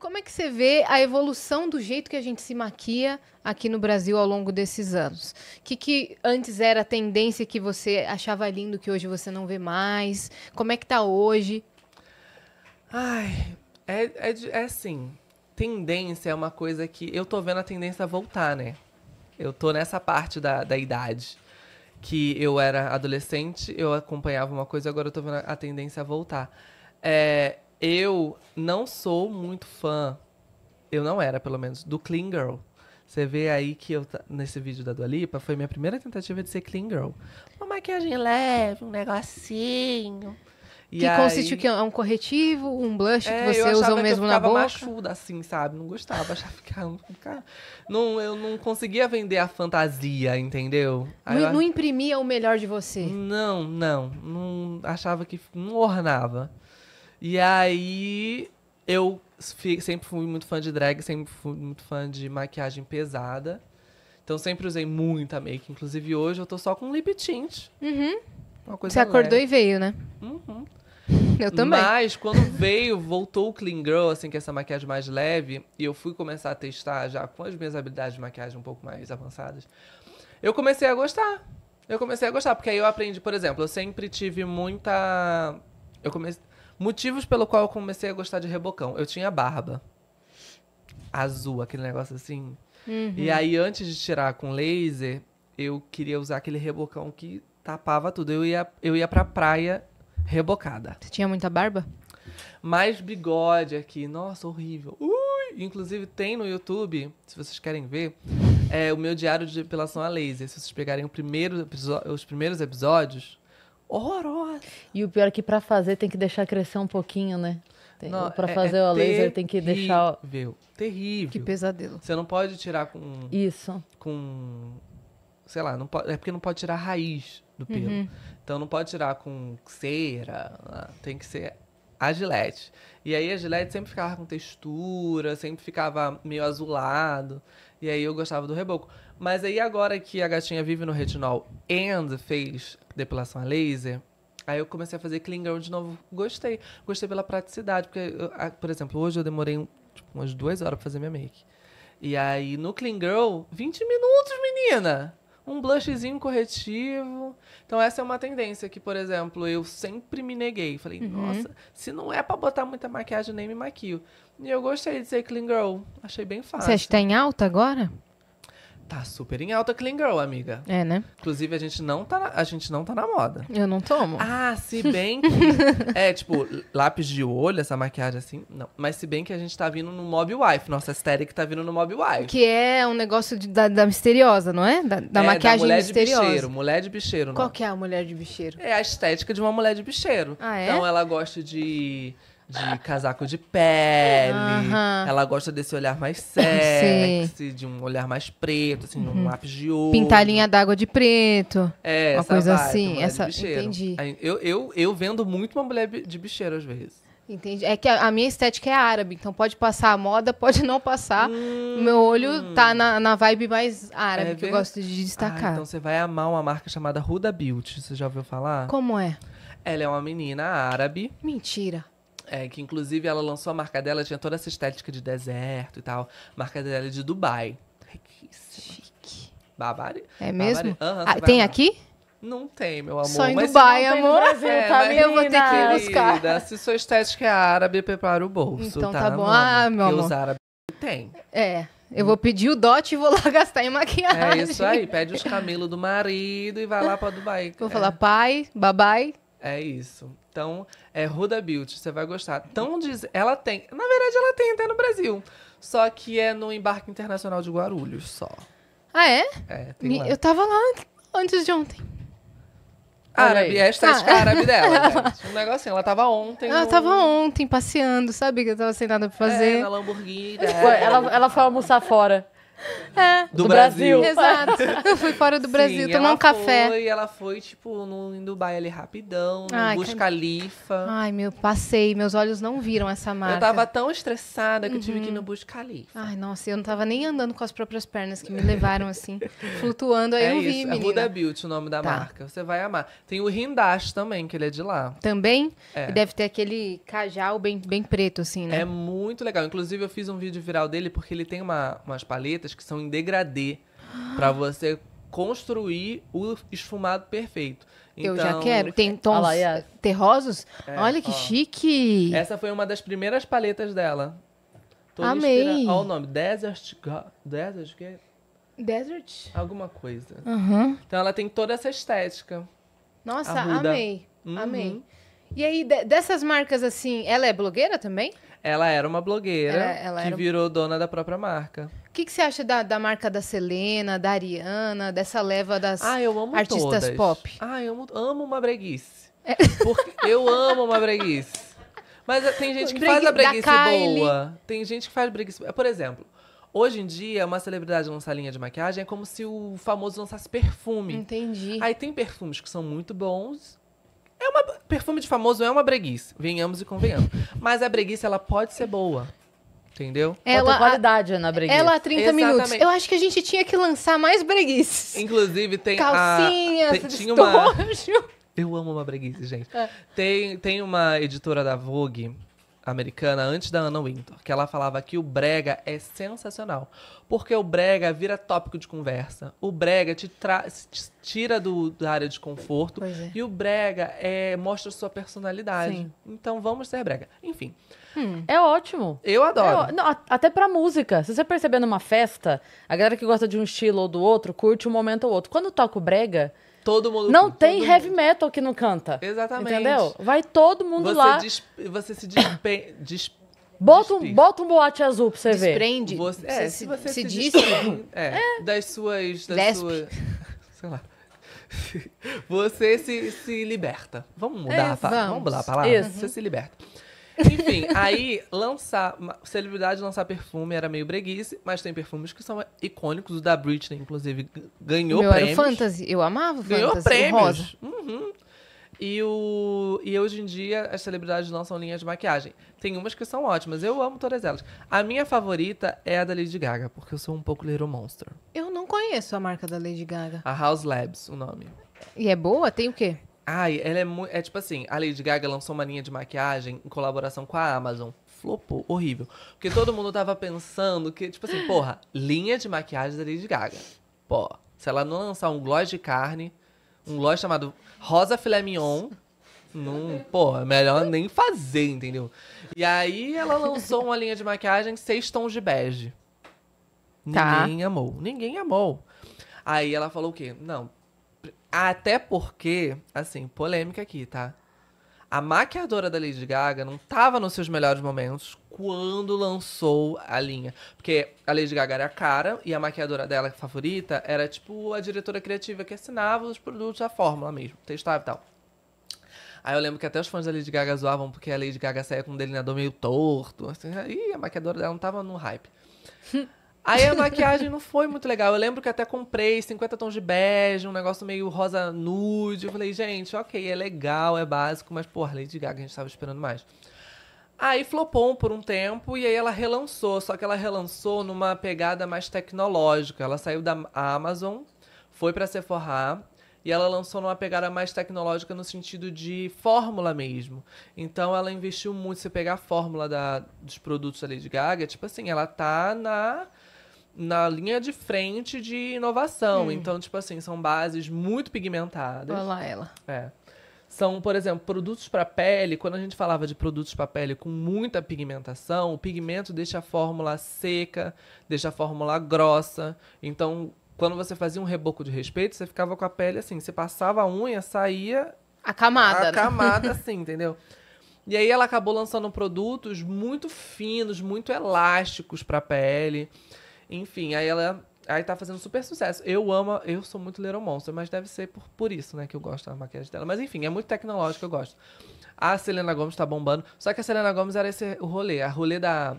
Como é que você vê a evolução do jeito que a gente se maquia aqui no Brasil ao longo desses anos? O que, que antes era a tendência que você achava lindo que hoje você não vê mais? Como é que tá hoje? Ai, é, é, é assim, tendência é uma coisa que eu tô vendo a tendência voltar, né? Eu tô nessa parte da, da idade que eu era adolescente, eu acompanhava uma coisa, agora eu tô vendo a tendência voltar. É, eu não sou muito fã, eu não era pelo menos, do Clean Girl. Você vê aí que eu, nesse vídeo da Dua Lipa, foi minha primeira tentativa de ser clean girl. Uma maquiagem leve, um negocinho. E que aí... consiste o quê? É um corretivo, um blush é, que você usa o mesmo na boca? Eu machuda, assim, sabe? Não gostava, achava que não, não, eu não conseguia vender a fantasia, entendeu? Não, eu... não, imprimia o melhor de você? Não, não. Não achava que não ornava. E aí eu sempre fui muito fã de drag, sempre fui muito fã de maquiagem pesada. Então sempre usei muita make. Inclusive hoje eu tô só com lip tint. Uhum. Uma coisa Você acordou leve. e veio, né? Uhum. Eu também. Mas quando veio, voltou o Clean Girl, assim, que é essa maquiagem mais leve, e eu fui começar a testar já com as minhas habilidades de maquiagem um pouco mais avançadas, eu comecei a gostar. Eu comecei a gostar, porque aí eu aprendi, por exemplo, eu sempre tive muita. Eu comecei. Motivos pelo qual eu comecei a gostar de rebocão. Eu tinha barba. Azul, aquele negócio assim. Uhum. E aí, antes de tirar com laser, eu queria usar aquele rebocão que tapava tudo. Eu ia, eu ia pra praia rebocada. Você tinha muita barba? Mais bigode aqui. Nossa, horrível. Ui! Inclusive, tem no YouTube, se vocês querem ver, é o meu diário de depilação a laser. Se vocês pegarem primeiro, os primeiros episódios, horrorosa. E o pior é que para fazer tem que deixar crescer um pouquinho, né? Para é, fazer é o laser tem que deixar. Terrível, terrível. Que pesadelo. Você não pode tirar com. Isso. Com. Sei lá, não pode, é porque não pode tirar a raiz do pelo. Uhum. Então não pode tirar com cera. Ah, tem que ser a Gillette. E aí a Gillette sempre ficava com textura, sempre ficava meio azulado. E aí eu gostava do reboco. Mas aí agora que a gatinha vive no retinol and fez depilação a laser, aí eu comecei a fazer clean girl de novo. Gostei. Gostei pela praticidade. Porque, eu, por exemplo, hoje eu demorei tipo, umas duas horas pra fazer minha make. E aí no clean girl, 20 minutos, menina! um blushzinho corretivo. Então essa é uma tendência que, por exemplo, eu sempre me neguei. Falei, uhum. nossa, se não é para botar muita maquiagem, nem me maquio. E eu gostei de ser clean girl. Achei bem fácil. Você tá em alta agora? Tá super em alta Clean Girl, amiga. É, né? Inclusive, a gente não tá na, a gente não tá na moda. Eu não tomo. Ah, se bem que. é, tipo, lápis de olho, essa maquiagem assim, não. Mas se bem que a gente tá vindo no Mob Wife. Nossa estética tá vindo no Mob Wife. Que é um negócio de, da, da, misteriosa, não é? Da, da é, maquiagem da mulher misteriosa. De bicheiro, mulher de bicheiro. Não. Qual que é a mulher de bicheiro? É a estética de uma mulher de bicheiro. Ah, é? Então ela gosta de de casaco de pele. Ela gosta desse olhar mais sexy, de um olhar mais preto, assim, um uhum. lápis de ouro. Pintar linha d'água de preto. É, uma essa coisa vibe, assim. mulher de Essa, entendi. Eu, eu, eu vendo muito uma mulher de bicheiro às vezes. Entendi. É que a, minha estética é árabe, então pode passar a moda, pode não passar. O meu olho hum. tá na, na vibe mais árabe, É que eu gosto de Ah, destacar. então você vai amar uma marca chamada Huda Beauty. Você já ouviu falar? Como é? Ela é uma menina árabe. Mentira. É, que inclusive ela lançou a marca dela, tinha toda essa estética de deserto e tal. Marca dela é de Dubai. Riquíssima. Chique. Babari. É mesmo? Babari. Uhum, ah, tem aqui? Não tem, meu amor. Só em Dubai, amor. É, tá eu vou ter que ir buscar. Querida, se sua estética é árabe, prepara o bolso. Então tá, tá bom. Ah, meu amor. os árabes tem. É. Eu vou pedir o dote e vou lá gastar em maquiagem. É isso aí. Pede os camelos do marido e vai lá pra Dubai. Vou é. falar, pai, babai, é isso. Então, é Ruda Beauty, você vai gostar. Então, diz, ela tem. Na verdade, ela tem até no Brasil. Só que é no Embarque Internacional de Guarulhos só. Ah, é? É, tem lá. Eu tava lá antes de ontem. Árabe, é a estética ah. árabe dela, Um negocinho. Ela tava ontem. Ela no... tava ontem passeando, sabe? Que eu tava sem nada pra é, fazer. É, na Lamborghini. É. Ela, ela foi almoçar fora. É, do, do Brasil. Brasil. Exato. Eu fui fora do Sim, Brasil tomar um café. Foi, ela foi, tipo, no, em Dubai ali rapidão, Ai, Buscalifa, Ai, meu, passei. Meus olhos não viram essa marca. Eu tava tão estressada que uhum. eu tive que ir no uhum. Buscalifa, Ai, nossa, eu não tava nem andando com as próprias pernas que me levaram, assim, flutuando. Aí é eu isso, vi, é menina. Huda Beauty o nome da tá. marca. Você vai amar. Tem o Rindash também, que ele é de lá. Também? É. E deve ter aquele cajal bem, bem preto, assim, né? É muito legal. Inclusive, eu fiz um vídeo viral dele, porque ele tem uma, umas paletas que são em degradê para você construir o esfumado perfeito. Então, eu já então, quero. Tem ah tons lá, terrosos? É, Olha que ó. chique! Essa foi uma das primeiras paletas dela. Tô Amei! Olha o nome. Desert... Desert... Que Desert? Alguma coisa. Uhum. Então ela tem toda essa estética. Nossa, amei. Uhum. Amei. E aí, dessas marcas assim, ela é blogueira também? Ela era uma blogueira ela, é, ela que era... virou dona da própria marca. O que, que você acha da, da marca da Selena, da Ariana, dessa leva das ah, artistas todas. pop? Ah, eu amo, amo uma breguice. É. Porque eu amo uma breguice. Mas eh, tem gente que faz a breguice boa. Tem gente que faz breguice boa. Por exemplo, Hoje em dia, uma celebridade lançar linha de maquiagem é como se o famoso lançasse perfume. Entendi. Aí tem perfumes que são muito bons. É uma perfume de famoso é uma breguice, venhamos e convenhamos. Mas a breguice ela pode ser boa. Entendeu? Ela, Falta qualidade na breguice. Ela há 30 Exatamente. minutos. Eu acho que a gente tinha que lançar mais breguices. Inclusive, tem Calcinhas, a... Tem, uma... Eu amo uma breguice, gente. É. Tem, tem uma editora da Vogue americana antes da Anna Wintour, que ela falava que o brega é sensacional, porque o brega vira tópico de conversa, o brega te, te tira do, da área de conforto é. e o brega é, mostra sua personalidade. Sim. Então vamos ser brega. Enfim. Hum. É ótimo. Eu adoro. É não, até pra música. Se você perceber numa festa, a galera que gosta de um estilo ou do outro curte um momento ou outro. Quando toca o brega, Todo mundo Não tem heavy mundo. metal que não canta. Exatamente. Entendeu? Vai todo mundo você lá. Des, você se despe, des, bota, um, bota um boate azul pra você Desprende. ver. Você, é, se, você se, se desprende, é, é. Das suas. Das suas sei lá. Você se, se liberta. Vamos mudar, é, a, vamos. vamos mudar a palavra? Isso. Você se liberta. Enfim, aí lançar. Celebridade lançar perfume era meio breguice, mas tem perfumes que são icônicos. O da Britney, inclusive, ganhou Meu prêmios. Era fantasy. Eu amava ganhou fantasy. Ganhou prêmios. Uhum. E, o, e hoje em dia as celebridades lançam linhas de maquiagem. Tem umas que são ótimas, eu amo todas elas. A minha favorita é a da Lady Gaga, porque eu sou um pouco Little Monster. Eu não conheço a marca da Lady Gaga. A House Labs, o nome. E é boa? Tem o quê? Ai, ela é muito. É tipo assim, a Lady Gaga lançou uma linha de maquiagem em colaboração com a Amazon. Flopou, horrível. Porque todo mundo tava pensando que, tipo assim, porra, linha de maquiagem da Lady Gaga. Pô, se ela não lançar um gloss de carne, um gloss chamado Rosa Filé Mignon, pô porra, é melhor nem fazer, entendeu? E aí ela lançou uma linha de maquiagem seis tons de bege. Tá. Ninguém amou. Ninguém amou. Aí ela falou o quê? Não, até porque, assim, polêmica aqui, tá? A maquiadora da Lady Gaga não tava nos seus melhores momentos quando lançou a linha. Porque a Lady Gaga era cara e a maquiadora dela favorita era tipo a diretora criativa que assinava os produtos da fórmula mesmo, testava e tal. Aí eu lembro que até os fãs da Lady Gaga zoavam porque a Lady Gaga saía com um delineador meio torto. Assim, e a maquiadora dela não tava no hype. Aí a maquiagem não foi muito legal. Eu lembro que até comprei 50 tons de bege, um negócio meio rosa nude. Eu falei, gente, ok, é legal, é básico, mas, porra, Lady Gaga, a gente tava esperando mais. Aí flopou por um tempo e aí ela relançou, só que ela relançou numa pegada mais tecnológica. Ela saiu da Amazon, foi pra Sephora, e ela lançou numa pegada mais tecnológica no sentido de fórmula mesmo. Então ela investiu muito. Se pegar a fórmula da, dos produtos da Lady Gaga, tipo assim, ela tá na na linha de frente de inovação. Hum. Então, tipo assim, são bases muito pigmentadas. Olha lá ela. É. São, por exemplo, produtos para pele. Quando a gente falava de produtos para pele com muita pigmentação, o pigmento deixa a fórmula seca, deixa a fórmula grossa. Então, quando você fazia um reboco de respeito, você ficava com a pele assim. Você passava a unha, saía. A camada. A né? camada, assim, entendeu? E aí ela acabou lançando produtos muito finos, muito elásticos para a pele. Enfim, aí ela aí tá fazendo super sucesso. Eu amo, eu sou muito Little Monster, mas deve ser por, por isso, né, que eu gosto da maquiagem dela. Mas enfim, é muito tecnológico, eu gosto. A Selena Gomes tá bombando. Só que a Selena Gomes era esse o rolê. A rolê da,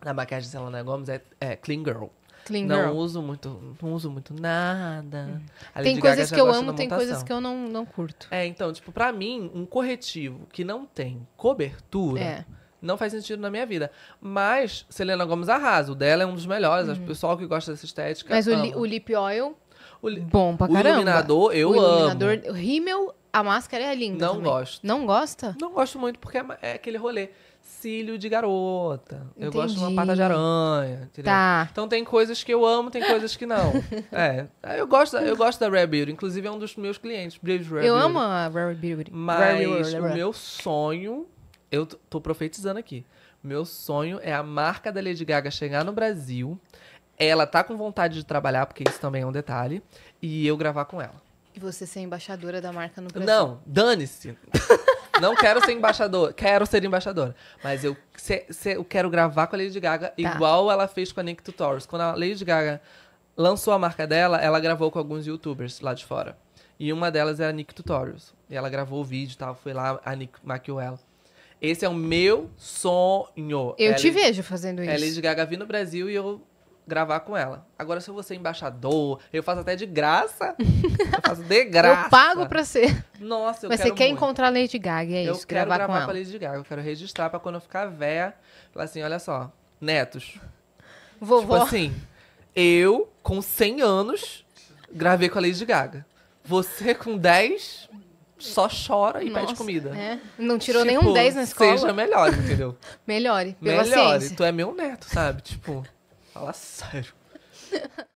da maquiagem da Selena Gomes é, é Clean Girl. Clean não girl. uso muito, não uso muito nada. Hum. Tem coisas que eu amo, tem coisas que eu não, não curto. É, então, tipo, pra mim, um corretivo que não tem cobertura. É não faz sentido na minha vida. Mas Selena Gomes arrasa. O dela é um dos melhores. Uhum. O pessoal que gosta dessa estética. Mas o, li, o, lip oil. O li... Bom pra caramba. O iluminador, eu o iluminador, amo. O rímel, a máscara é linda. Não também. gosto. Não gosta? Não gosto muito porque é, é aquele rolê cílio de garota. Entendi. Eu gosto de uma pata de aranha. Tá. Então tem coisas que eu amo, tem coisas que não. é. Eu gosto, eu gosto da Rare Beauty. Inclusive é um dos meus clientes, Rare eu Beauty. amo a Rare Beauty. Mas Rare Beauty. o meu sonho eu tô profetizando aqui. Meu sonho é a marca da Lady Gaga chegar no Brasil. Ela tá com vontade de trabalhar, porque isso também é um detalhe. E eu gravar com ela. E você ser embaixadora da marca no Brasil? Não, dane-se. Não quero ser embaixador, quero ser embaixadora. Mas eu, se, se, eu quero gravar com a Lady Gaga tá. igual ela fez com a Nick Tutorials. Quando a Lady Gaga lançou a marca dela, ela gravou com alguns youtubers lá de fora. E uma delas era é a Nick Tutorials. E ela gravou o vídeo e tal, foi lá, a Nick maquiou ela. Esse é o meu sonho. Eu é te Lady, vejo fazendo isso. É Lady Gaga vir no Brasil e eu gravar com ela. Agora, se eu vou ser embaixador, eu faço até de graça. eu faço de graça. Eu pago pra ser. Nossa, eu Mas quero você quer muito. encontrar a Lady Gaga, é eu isso, gravar, gravar com ela. Eu quero gravar com a Lady Gaga, eu quero registrar pra quando eu ficar velha, falar assim, olha só, netos. Vovó. Tipo assim, eu, com 100 anos, gravei com a Lady Gaga. Você, com 10, só chora e Nossa, pede comida. É. Não tirou tipo, nenhum 10 na escola. Seja melhor, entendeu? melhore. Melhore. Tu é meu neto, sabe? Tipo, fala sério.